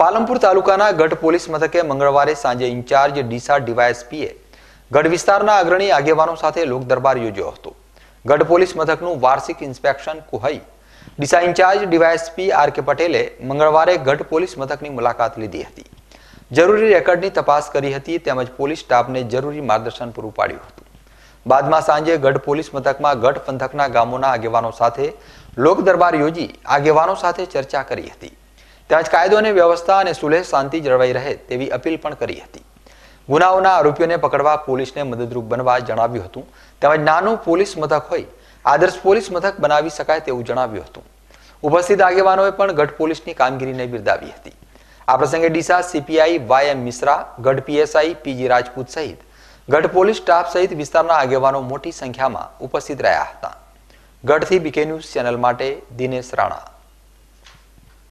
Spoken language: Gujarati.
પાલમપુર તાલુકાના ગઢ પોલીસ મથકે મંગળવારે સાંજે ઇન્ચાર્જ ડીસા ડીવાયએસપીએ ગઢ વિસ્તારના અગ્રણી આગેવાનો સાથે લોક દરબાર યોજ્યો હતો ગઢ પોલીસ મથકનું વાર્ષિક ઇન્સ્પેક્શન કુહઈ Deesa incharge DYSP R K પટેલે મંગળવારે ગઢ પોલીસ મથકની મુલાકાત લીધી હતી જરૂરી રેકર્ડની તપાસ કરી હતી તેમજ પોલીસ સ્ટાફને જરૂરી માર્ગદર્શન પૂરું પાડ્યું હતું બાદમાં સાંજે ગઢ પોલીસ મથકમાં ગઢ પંથકના ગામોના આગેવાનો સાથે લોક દરબાર યોજી આગેવાનો સાથે ચર્ચા કરી હતી તેમજ કાયદો અને વ્યવસ્થા અને સુલેહ શાંતિ જળવાઈ રહે તેવી અપીલ પણ કરી હતી ગુનાઓના આરોપીઓને પકડવા પોલીસને મદદરૂપ બનવા જણાવ્યું હતું તેમજ નાનું પોલીસ મથક હોય આદર્શ પોલીસ મથક બનાવી શકાય તેવું જણાવ્યું હતું ઉપસ્થિત આગેવાનોએ પણ ગઢ પોલીસની કામગીરીને બિરદાવી હતી આ પ્રસંગે Deesa CPI Y M Mishra Gadh PSI PG Rajput સહિત ગઢ પોલીસ સ્ટાફ સહિત વિસ્તારના આગેવાનો મોટી સંખ્યામાં ઉપસ્થિત રહ્યા હતા ગઢથી બીકે ન્યૂઝ ચેનલ માટે દિનેશ રાણા